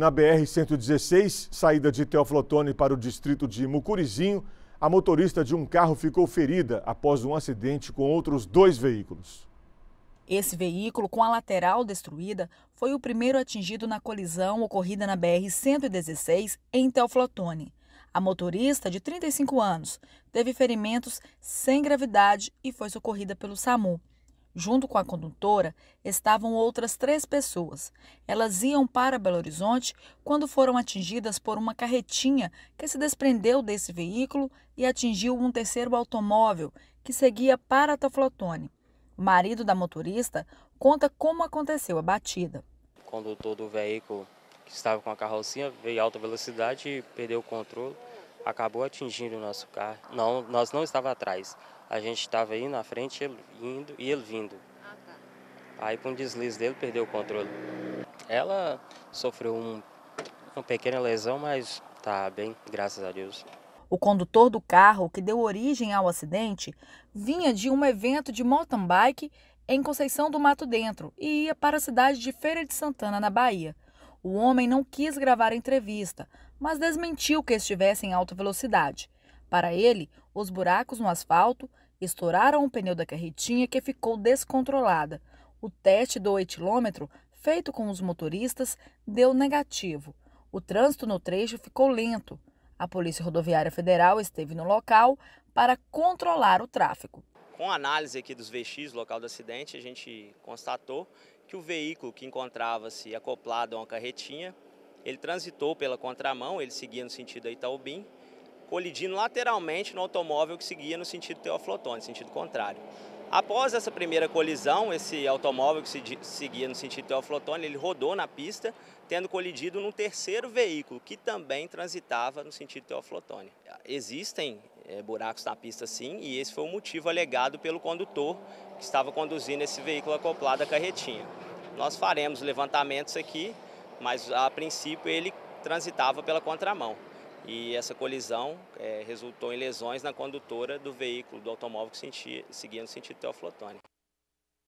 Na BR-116, saída de Teoflotone para o distrito de Mucurizinho, a motorista de um carro ficou ferida após um acidente com outros dois veículos. Esse veículo, com a lateral destruída, foi o primeiro atingido na colisão ocorrida na BR-116 em Teoflotone. A motorista, de 35 anos, teve ferimentos sem gravidade e foi socorrida pelo SAMU. Junto com a condutora estavam outras três pessoas. Elas iam para Belo Horizonte quando foram atingidas por uma carretinha que se desprendeu desse veículo e atingiu um terceiro automóvel que seguia para Taflotone. O marido da motorista conta como aconteceu a batida. O condutor do veículo que estava com a carrocinha veio em alta velocidade e perdeu o controle acabou atingindo o nosso carro. Não, nós não estava atrás. A gente estava aí na frente ele indo, e ele vindo. Aí, com o deslize dele, perdeu o controle. Ela sofreu um, uma pequena lesão, mas tá bem, graças a Deus. O condutor do carro que deu origem ao acidente vinha de um evento de mountain bike em Conceição do Mato Dentro e ia para a cidade de Feira de Santana, na Bahia. O homem não quis gravar a entrevista, mas desmentiu que estivesse em alta velocidade. Para ele, os buracos no asfalto estouraram o pneu da carretinha que ficou descontrolada. O teste do etilômetro feito com os motoristas deu negativo. O trânsito no trecho ficou lento. A Polícia Rodoviária Federal esteve no local para controlar o tráfego. Com a análise aqui dos VX, local do acidente, a gente constatou que o veículo que encontrava-se acoplado a uma carretinha ele transitou pela contramão, ele seguia no sentido Itaubim, colidindo lateralmente no automóvel que seguia no sentido Teoflotone, sentido contrário. Após essa primeira colisão, esse automóvel que se seguia no sentido Teoflotone, ele rodou na pista, tendo colidido num terceiro veículo, que também transitava no sentido Teoflotone. Existem é, buracos na pista sim, e esse foi o motivo alegado pelo condutor que estava conduzindo esse veículo acoplado à carretinha. Nós faremos levantamentos aqui mas a princípio ele transitava pela contramão. E essa colisão é, resultou em lesões na condutora do veículo, do automóvel que sentia, seguia no sentido teoflotônico.